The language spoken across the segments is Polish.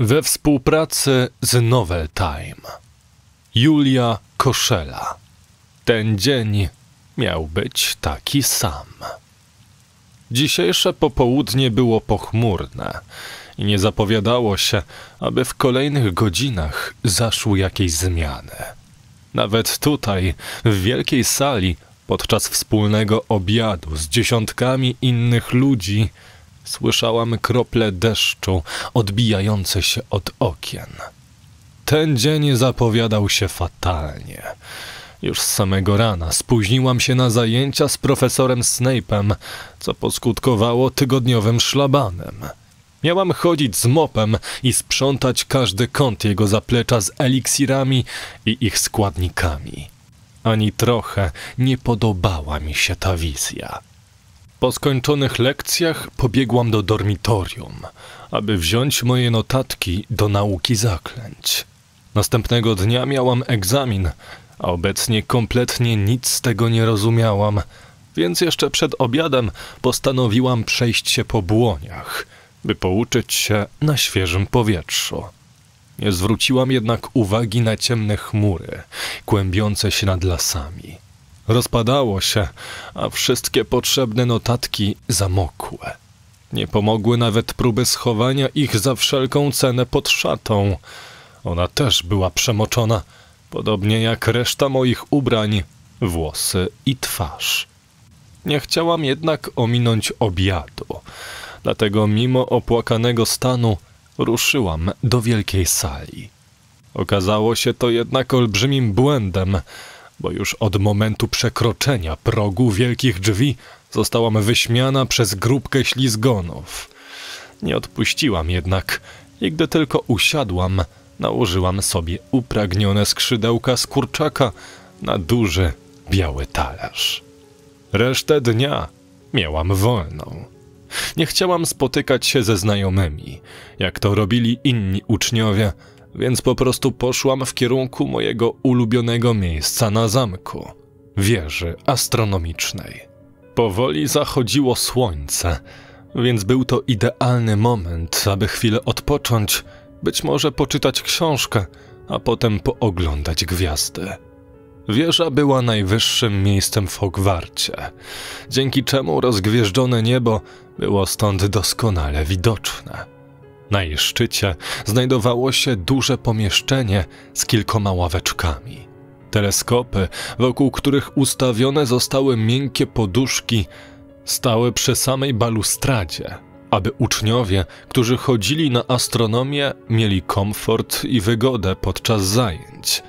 we współpracy z Novel Time. Julia Koszela. Ten dzień miał być taki sam. Dzisiejsze popołudnie było pochmurne i nie zapowiadało się, aby w kolejnych godzinach zaszły jakieś zmiany. Nawet tutaj, w wielkiej sali, podczas wspólnego obiadu z dziesiątkami innych ludzi, Słyszałam krople deszczu odbijające się od okien. Ten dzień zapowiadał się fatalnie. Już z samego rana spóźniłam się na zajęcia z profesorem Snape'em, co poskutkowało tygodniowym szlabanem. Miałam chodzić z mopem i sprzątać każdy kąt jego zaplecza z eliksirami i ich składnikami. Ani trochę nie podobała mi się ta wizja. Po skończonych lekcjach pobiegłam do dormitorium, aby wziąć moje notatki do nauki zaklęć. Następnego dnia miałam egzamin, a obecnie kompletnie nic z tego nie rozumiałam, więc jeszcze przed obiadem postanowiłam przejść się po błoniach, by pouczyć się na świeżym powietrzu. Nie zwróciłam jednak uwagi na ciemne chmury, kłębiące się nad lasami. Rozpadało się, a wszystkie potrzebne notatki zamokłe. Nie pomogły nawet próby schowania ich za wszelką cenę pod szatą. Ona też była przemoczona, podobnie jak reszta moich ubrań, włosy i twarz. Nie chciałam jednak ominąć obiadu, dlatego mimo opłakanego stanu ruszyłam do wielkiej sali. Okazało się to jednak olbrzymim błędem, bo już od momentu przekroczenia progu wielkich drzwi zostałam wyśmiana przez grupkę ślizgonów. Nie odpuściłam jednak i gdy tylko usiadłam, nałożyłam sobie upragnione skrzydełka z kurczaka na duży, biały talerz. Resztę dnia miałam wolną. Nie chciałam spotykać się ze znajomymi, jak to robili inni uczniowie, więc po prostu poszłam w kierunku mojego ulubionego miejsca na zamku wieży astronomicznej. Powoli zachodziło słońce, więc był to idealny moment, aby chwilę odpocząć, być może poczytać książkę, a potem pooglądać gwiazdy. Wieża była najwyższym miejscem w Hogwarcie, dzięki czemu rozgwieżdżone niebo było stąd doskonale widoczne. Na jej szczycie znajdowało się duże pomieszczenie z kilkoma ławeczkami. Teleskopy, wokół których ustawione zostały miękkie poduszki, stały przy samej balustradzie, aby uczniowie, którzy chodzili na astronomię, mieli komfort i wygodę podczas zajęć.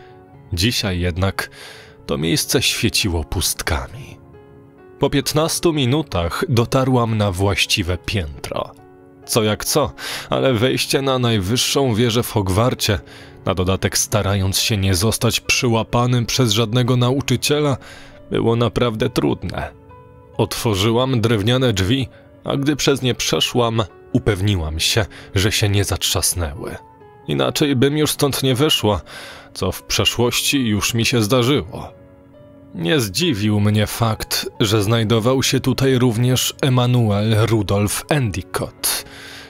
Dzisiaj jednak to miejsce świeciło pustkami. Po 15 minutach dotarłam na właściwe piętro co jak co, ale wejście na najwyższą wieżę w Hogwarcie, na dodatek starając się nie zostać przyłapanym przez żadnego nauczyciela, było naprawdę trudne. Otworzyłam drewniane drzwi, a gdy przez nie przeszłam, upewniłam się, że się nie zatrzasnęły. Inaczej bym już stąd nie wyszła, co w przeszłości już mi się zdarzyło. Nie zdziwił mnie fakt, że znajdował się tutaj również Emanuel Rudolf Endicott,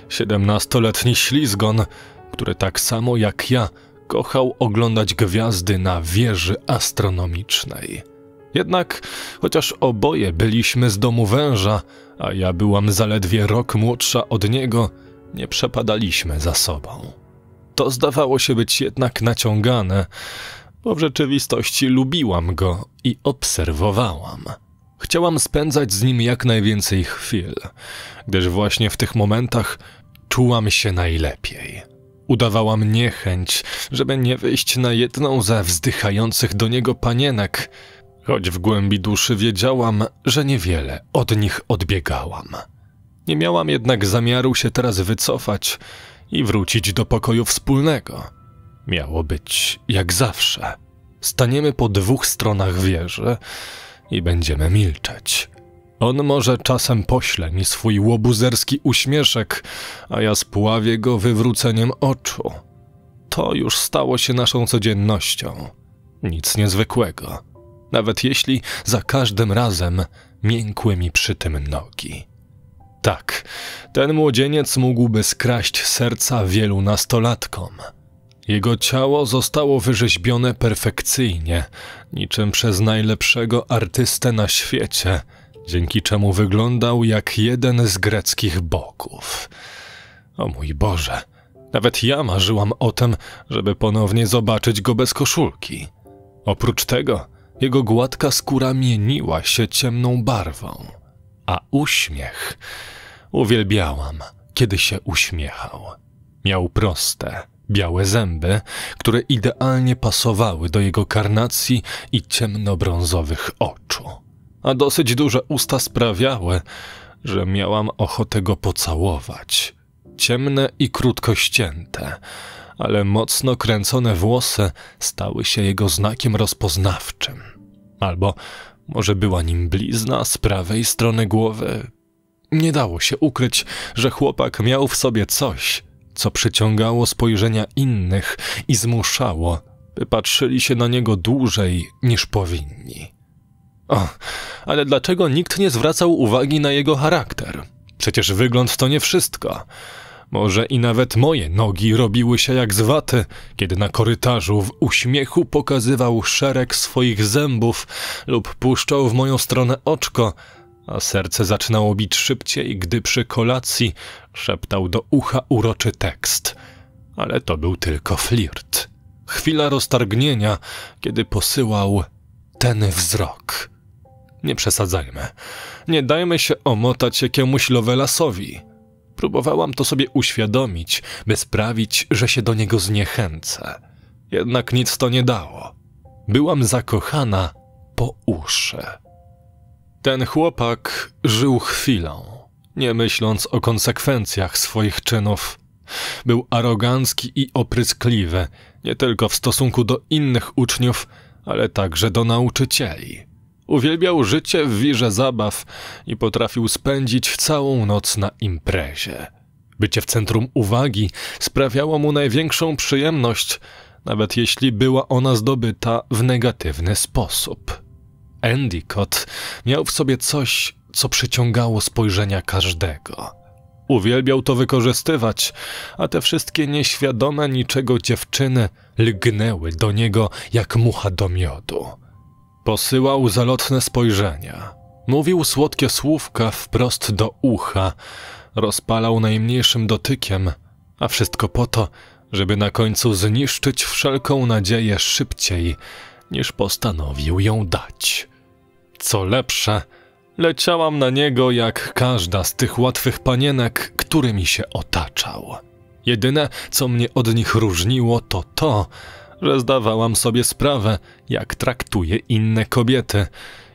siedemnastoletni ślizgon, który tak samo jak ja kochał oglądać gwiazdy na wieży astronomicznej. Jednak, chociaż oboje byliśmy z domu węża, a ja byłam zaledwie rok młodsza od niego, nie przepadaliśmy za sobą. To zdawało się być jednak naciągane, bo w rzeczywistości lubiłam go i obserwowałam. Chciałam spędzać z nim jak najwięcej chwil, gdyż właśnie w tych momentach czułam się najlepiej. Udawałam niechęć, żeby nie wyjść na jedną ze wzdychających do niego panienek, choć w głębi duszy wiedziałam, że niewiele od nich odbiegałam. Nie miałam jednak zamiaru się teraz wycofać i wrócić do pokoju wspólnego. Miało być jak zawsze. Staniemy po dwóch stronach wieży i będziemy milczeć. On może czasem pośle mi swój łobuzerski uśmieszek, a ja spławię go wywróceniem oczu. To już stało się naszą codziennością. Nic niezwykłego. Nawet jeśli za każdym razem miękły mi przy tym nogi. Tak, ten młodzieniec mógłby skraść serca wielu nastolatkom – jego ciało zostało wyrzeźbione perfekcyjnie, niczym przez najlepszego artystę na świecie, dzięki czemu wyglądał jak jeden z greckich bogów. O mój Boże, nawet ja marzyłam o tym, żeby ponownie zobaczyć go bez koszulki. Oprócz tego, jego gładka skóra mieniła się ciemną barwą, a uśmiech uwielbiałam, kiedy się uśmiechał. Miał proste, białe zęby, które idealnie pasowały do jego karnacji i ciemnobrązowych oczu. A dosyć duże usta sprawiały, że miałam ochotę go pocałować. Ciemne i krótko ścięte, ale mocno kręcone włosy stały się jego znakiem rozpoznawczym. Albo może była nim blizna z prawej strony głowy. Nie dało się ukryć, że chłopak miał w sobie coś – co przyciągało spojrzenia innych i zmuszało, by patrzyli się na niego dłużej niż powinni. O, ale dlaczego nikt nie zwracał uwagi na jego charakter? Przecież wygląd to nie wszystko. Może i nawet moje nogi robiły się jak z waty, kiedy na korytarzu w uśmiechu pokazywał szereg swoich zębów lub puszczał w moją stronę oczko, a serce zaczynało bić szybciej, gdy przy kolacji szeptał do ucha uroczy tekst. Ale to był tylko flirt. Chwila roztargnienia, kiedy posyłał ten wzrok. Nie przesadzajmy. Nie dajmy się omotać jakiemuś Lovelasowi. Próbowałam to sobie uświadomić, by sprawić, że się do niego zniechęcę. Jednak nic to nie dało. Byłam zakochana po uszy. Ten chłopak żył chwilą, nie myśląc o konsekwencjach swoich czynów. Był arogancki i opryskliwy, nie tylko w stosunku do innych uczniów, ale także do nauczycieli. Uwielbiał życie w wirze zabaw i potrafił spędzić całą noc na imprezie. Bycie w centrum uwagi sprawiało mu największą przyjemność, nawet jeśli była ona zdobyta w negatywny sposób. Andy Kot miał w sobie coś, co przyciągało spojrzenia każdego. Uwielbiał to wykorzystywać, a te wszystkie nieświadome niczego dziewczyny lgnęły do niego jak mucha do miodu. Posyłał zalotne spojrzenia, mówił słodkie słówka wprost do ucha, rozpalał najmniejszym dotykiem, a wszystko po to, żeby na końcu zniszczyć wszelką nadzieję szybciej, niż postanowił ją dać co lepsze, leciałam na niego jak każda z tych łatwych panienek, którymi się otaczał. Jedyne, co mnie od nich różniło, to to, że zdawałam sobie sprawę, jak traktuje inne kobiety,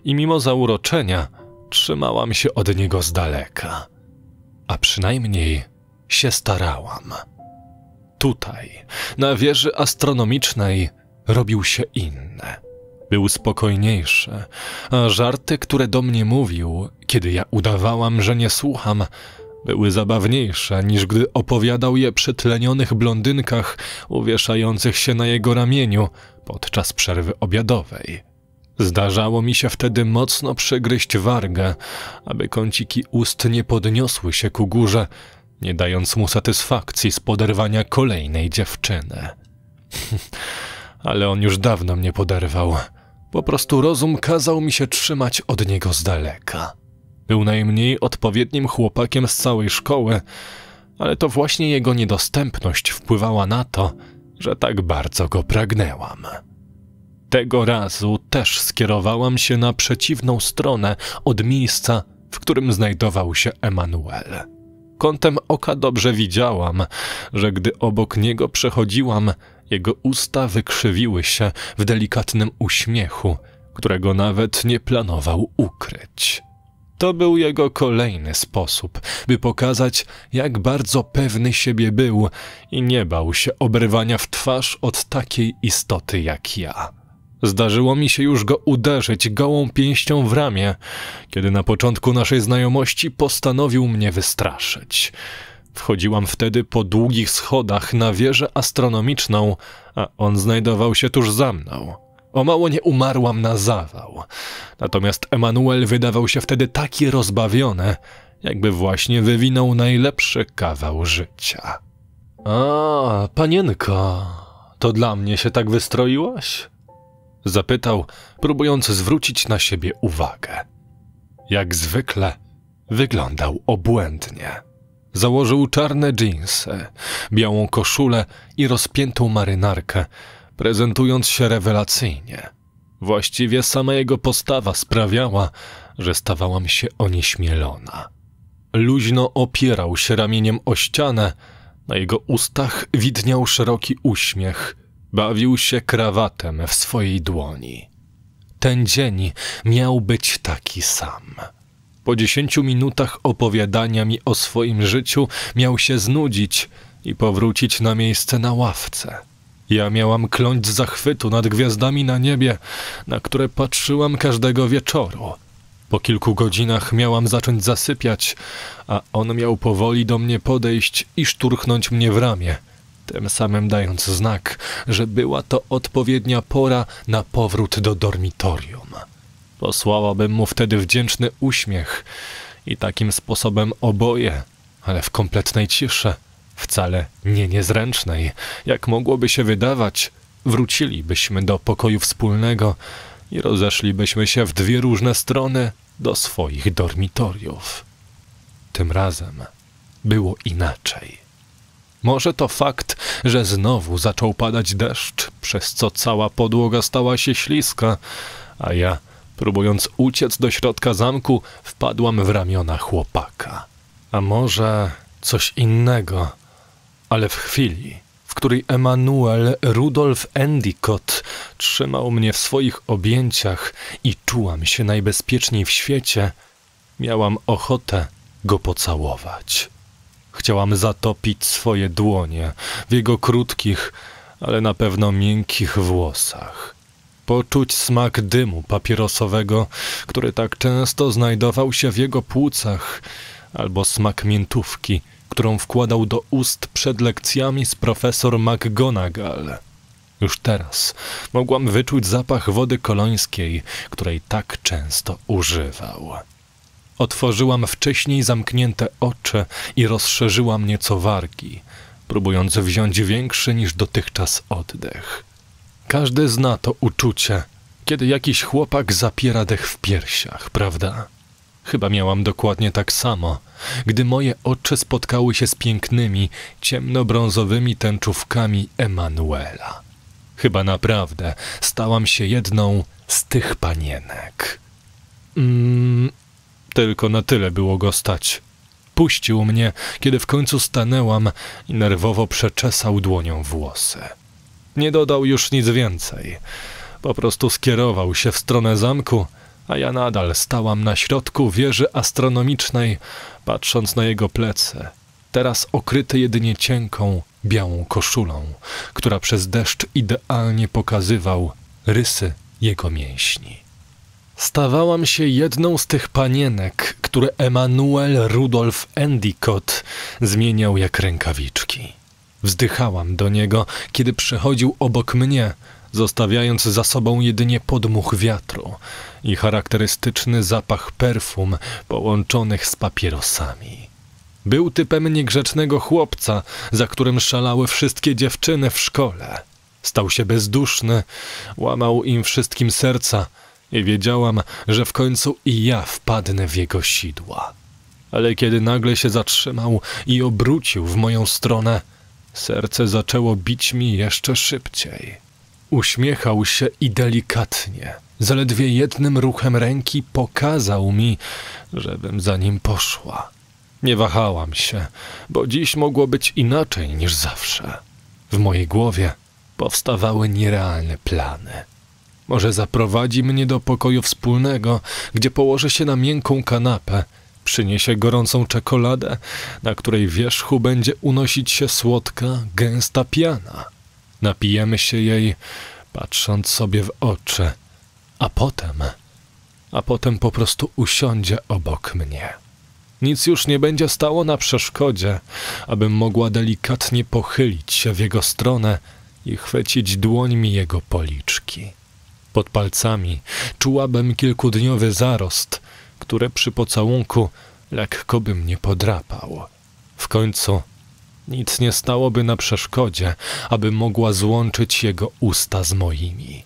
i mimo zauroczenia trzymałam się od niego z daleka. A przynajmniej się starałam. Tutaj, na wieży astronomicznej, robił się inny. Był spokojniejszy, a żarty, które do mnie mówił, kiedy ja udawałam, że nie słucham, były zabawniejsze niż gdy opowiadał je tlenionych blondynkach uwieszających się na jego ramieniu podczas przerwy obiadowej. Zdarzało mi się wtedy mocno przegryźć wargę, aby kąciki ust nie podniosły się ku górze, nie dając mu satysfakcji z poderwania kolejnej dziewczyny. Ale on już dawno mnie poderwał. Po prostu rozum kazał mi się trzymać od niego z daleka. Był najmniej odpowiednim chłopakiem z całej szkoły, ale to właśnie jego niedostępność wpływała na to, że tak bardzo go pragnęłam. Tego razu też skierowałam się na przeciwną stronę od miejsca, w którym znajdował się Emanuel. Kątem oka dobrze widziałam, że gdy obok niego przechodziłam, jego usta wykrzywiły się w delikatnym uśmiechu, którego nawet nie planował ukryć. To był jego kolejny sposób, by pokazać, jak bardzo pewny siebie był i nie bał się obrywania w twarz od takiej istoty jak ja. Zdarzyło mi się już go uderzyć gołą pięścią w ramię, kiedy na początku naszej znajomości postanowił mnie wystraszyć. Wchodziłam wtedy po długich schodach na wieżę astronomiczną, a on znajdował się tuż za mną. O mało nie umarłam na zawał. Natomiast Emanuel wydawał się wtedy taki rozbawiony, jakby właśnie wywinął najlepszy kawał życia. A, panienko, to dla mnie się tak wystroiłaś? Zapytał, próbując zwrócić na siebie uwagę. Jak zwykle wyglądał obłędnie. Założył czarne dżinsy, białą koszulę i rozpiętą marynarkę, prezentując się rewelacyjnie. Właściwie sama jego postawa sprawiała, że stawałam się onieśmielona. Luźno opierał się ramieniem o ścianę, na jego ustach widniał szeroki uśmiech. Bawił się krawatem w swojej dłoni. Ten dzień miał być taki sam. Po dziesięciu minutach opowiadania mi o swoim życiu miał się znudzić i powrócić na miejsce na ławce. Ja miałam kląć z zachwytu nad gwiazdami na niebie, na które patrzyłam każdego wieczoru. Po kilku godzinach miałam zacząć zasypiać, a on miał powoli do mnie podejść i szturchnąć mnie w ramię, tym samym dając znak, że była to odpowiednia pora na powrót do dormitorium. Posłałabym mu wtedy wdzięczny uśmiech i takim sposobem oboje, ale w kompletnej ciszy, wcale nie niezręcznej, jak mogłoby się wydawać, wrócilibyśmy do pokoju wspólnego i rozeszlibyśmy się w dwie różne strony do swoich dormitoriów. Tym razem było inaczej. Może to fakt, że znowu zaczął padać deszcz, przez co cała podłoga stała się śliska, a ja Próbując uciec do środka zamku, wpadłam w ramiona chłopaka. A może coś innego, ale w chwili, w której Emanuel Rudolf Endicott trzymał mnie w swoich objęciach i czułam się najbezpieczniej w świecie, miałam ochotę go pocałować. Chciałam zatopić swoje dłonie w jego krótkich, ale na pewno miękkich włosach poczuć smak dymu papierosowego, który tak często znajdował się w jego płucach, albo smak miętówki, którą wkładał do ust przed lekcjami z profesor McGonagall. Już teraz mogłam wyczuć zapach wody kolońskiej, której tak często używał. Otworzyłam wcześniej zamknięte oczy i rozszerzyłam nieco wargi, próbując wziąć większy niż dotychczas oddech. Każdy zna to uczucie, kiedy jakiś chłopak zapiera dech w piersiach, prawda? Chyba miałam dokładnie tak samo, gdy moje oczy spotkały się z pięknymi, ciemnobrązowymi tęczówkami Emanuela. Chyba naprawdę stałam się jedną z tych panienek. Mm, tylko na tyle było go stać. Puścił mnie, kiedy w końcu stanęłam i nerwowo przeczesał dłonią włosy. Nie dodał już nic więcej. Po prostu skierował się w stronę zamku, a ja nadal stałam na środku wieży astronomicznej, patrząc na jego plecy, teraz okryty jedynie cienką, białą koszulą, która przez deszcz idealnie pokazywał rysy jego mięśni. Stawałam się jedną z tych panienek, które Emanuel Rudolf Endicott zmieniał jak rękawiczki. Wzdychałam do niego, kiedy przechodził obok mnie, zostawiając za sobą jedynie podmuch wiatru i charakterystyczny zapach perfum połączonych z papierosami. Był typem niegrzecznego chłopca, za którym szalały wszystkie dziewczyny w szkole. Stał się bezduszny, łamał im wszystkim serca i wiedziałam, że w końcu i ja wpadnę w jego sidła. Ale kiedy nagle się zatrzymał i obrócił w moją stronę, Serce zaczęło bić mi jeszcze szybciej. Uśmiechał się i delikatnie, zaledwie jednym ruchem ręki pokazał mi, żebym za nim poszła. Nie wahałam się, bo dziś mogło być inaczej niż zawsze. W mojej głowie powstawały nierealne plany. Może zaprowadzi mnie do pokoju wspólnego, gdzie położę się na miękką kanapę Przyniesie gorącą czekoladę, na której wierzchu będzie unosić się słodka, gęsta piana. Napijemy się jej, patrząc sobie w oczy, a potem, a potem po prostu usiądzie obok mnie. Nic już nie będzie stało na przeszkodzie, abym mogła delikatnie pochylić się w jego stronę i chwycić dłońmi jego policzki. Pod palcami czułabym kilkudniowy zarost, które przy pocałunku lekko by mnie podrapał. W końcu nic nie stałoby na przeszkodzie, aby mogła złączyć jego usta z moimi.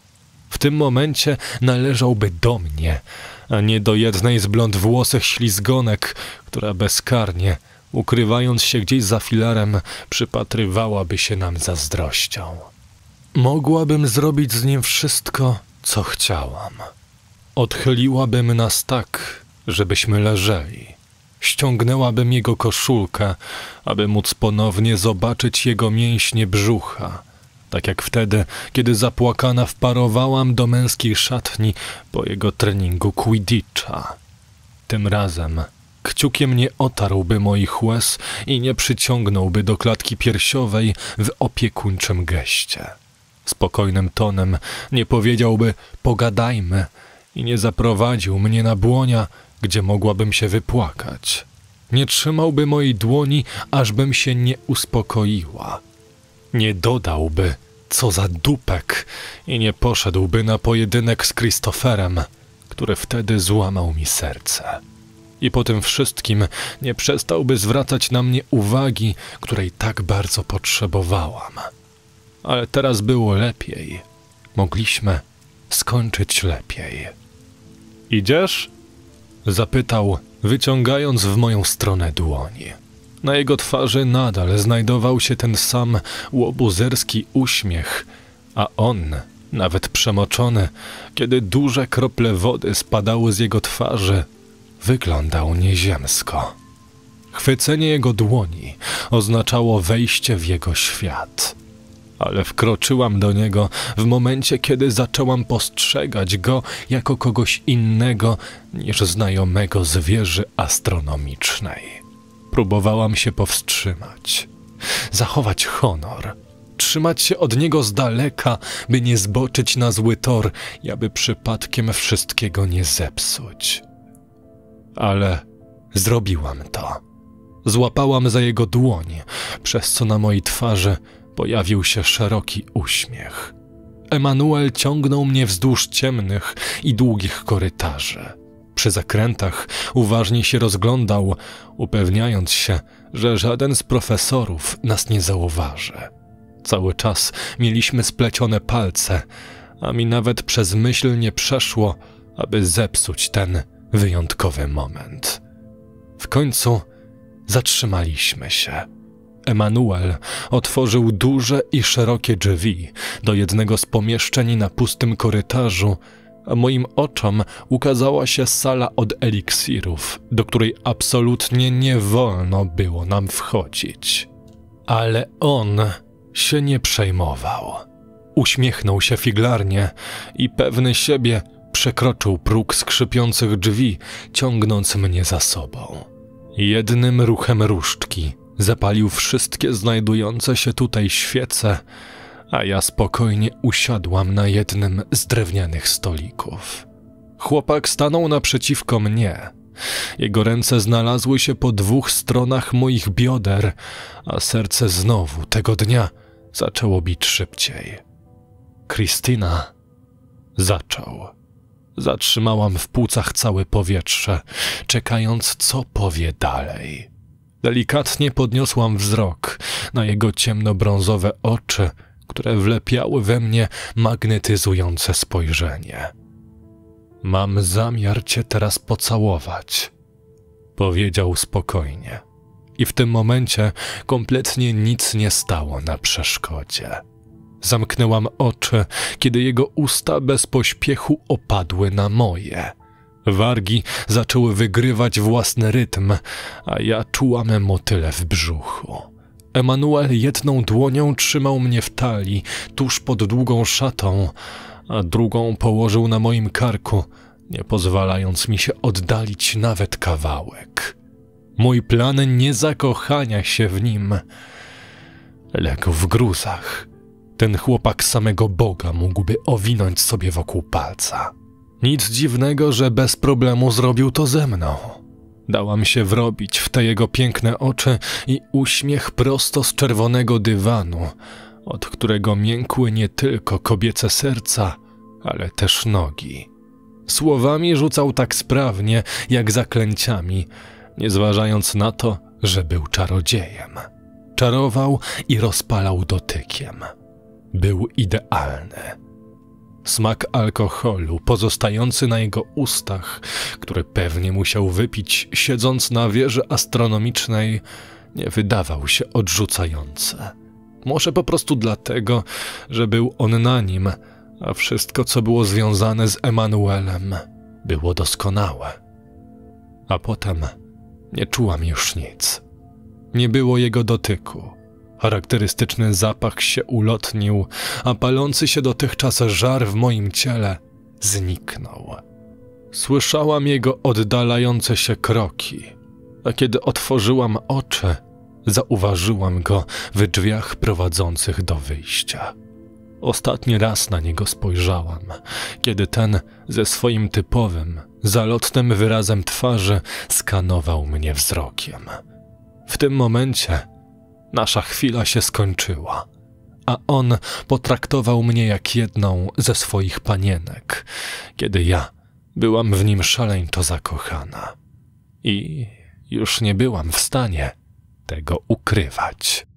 W tym momencie należałby do mnie, a nie do jednej z blond włosych ślizgonek, która bezkarnie, ukrywając się gdzieś za filarem, przypatrywałaby się nam zazdrością. Mogłabym zrobić z nim wszystko, co chciałam. Odchyliłabym nas tak, żebyśmy leżeli. Ściągnęłabym jego koszulkę, aby móc ponownie zobaczyć jego mięśnie brzucha. Tak jak wtedy, kiedy zapłakana wparowałam do męskiej szatni po jego treningu Quidditcha. Tym razem kciukiem nie otarłby moich łez i nie przyciągnąłby do klatki piersiowej w opiekuńczym geście. Spokojnym tonem nie powiedziałby pogadajmy, i nie zaprowadził mnie na błonia, gdzie mogłabym się wypłakać. Nie trzymałby mojej dłoni, ażbym się nie uspokoiła. Nie dodałby, co za dupek, i nie poszedłby na pojedynek z Christopherem, który wtedy złamał mi serce. I po tym wszystkim nie przestałby zwracać na mnie uwagi, której tak bardzo potrzebowałam. Ale teraz było lepiej. Mogliśmy skończyć lepiej. Idziesz? Zapytał, wyciągając w moją stronę dłoń. Na jego twarzy nadal znajdował się ten sam łobuzerski uśmiech, a on, nawet przemoczony, kiedy duże krople wody spadały z jego twarzy, wyglądał nieziemsko. Chwycenie jego dłoni oznaczało wejście w jego świat – ale wkroczyłam do niego w momencie, kiedy zaczęłam postrzegać go jako kogoś innego niż znajomego z wieży astronomicznej. Próbowałam się powstrzymać, zachować honor, trzymać się od niego z daleka, by nie zboczyć na zły tor i aby przypadkiem wszystkiego nie zepsuć. Ale zrobiłam to. Złapałam za jego dłoń, przez co na mojej twarzy pojawił się szeroki uśmiech. Emanuel ciągnął mnie wzdłuż ciemnych i długich korytarzy. Przy zakrętach uważnie się rozglądał, upewniając się, że żaden z profesorów nas nie zauważy. Cały czas mieliśmy splecione palce, a mi nawet przez myśl nie przeszło, aby zepsuć ten wyjątkowy moment. W końcu zatrzymaliśmy się. Emanuel otworzył duże i szerokie drzwi do jednego z pomieszczeń na pustym korytarzu, a moim oczom ukazała się sala od eliksirów, do której absolutnie nie wolno było nam wchodzić. Ale on się nie przejmował. Uśmiechnął się figlarnie i pewny siebie przekroczył próg skrzypiących drzwi, ciągnąc mnie za sobą. Jednym ruchem różdżki Zapalił wszystkie znajdujące się tutaj świece, a ja spokojnie usiadłam na jednym z drewnianych stolików. Chłopak stanął naprzeciwko mnie. Jego ręce znalazły się po dwóch stronach moich bioder, a serce znowu tego dnia zaczęło bić szybciej. Kristina zaczął. Zatrzymałam w płucach całe powietrze, czekając, co powie dalej. Delikatnie podniosłam wzrok na jego ciemnobrązowe oczy, które wlepiały we mnie magnetyzujące spojrzenie. Mam zamiar cię teraz pocałować, powiedział spokojnie. I w tym momencie kompletnie nic nie stało na przeszkodzie. Zamknęłam oczy, kiedy jego usta bez pośpiechu opadły na moje. Wargi zaczęły wygrywać własny rytm, a ja czułam motyle w brzuchu. Emanuel jedną dłonią trzymał mnie w talii, tuż pod długą szatą, a drugą położył na moim karku, nie pozwalając mi się oddalić nawet kawałek. Mój plan nie zakochania się w nim legł w gruzach. Ten chłopak samego Boga mógłby owinąć sobie wokół palca. Nic dziwnego, że bez problemu zrobił to ze mną. Dałam się wrobić w te jego piękne oczy i uśmiech prosto z czerwonego dywanu, od którego miękły nie tylko kobiece serca, ale też nogi. Słowami rzucał tak sprawnie, jak zaklęciami, nie zważając na to, że był czarodziejem. Czarował i rozpalał dotykiem. Był idealny. Smak alkoholu pozostający na jego ustach, który pewnie musiał wypić siedząc na wieży astronomicznej, nie wydawał się odrzucający. Może po prostu dlatego, że był on na nim, a wszystko, co było związane z Emanuelem, było doskonałe. A potem nie czułam już nic. Nie było jego dotyku Charakterystyczny zapach się ulotnił, a palący się dotychczas żar w moim ciele zniknął. Słyszałam jego oddalające się kroki, a kiedy otworzyłam oczy, zauważyłam go w drzwiach prowadzących do wyjścia. Ostatni raz na niego spojrzałam, kiedy ten ze swoim typowym, zalotnym wyrazem twarzy skanował mnie wzrokiem. W tym momencie Nasza chwila się skończyła, a on potraktował mnie jak jedną ze swoich panienek, kiedy ja byłam w nim szaleńczo zakochana. I już nie byłam w stanie tego ukrywać.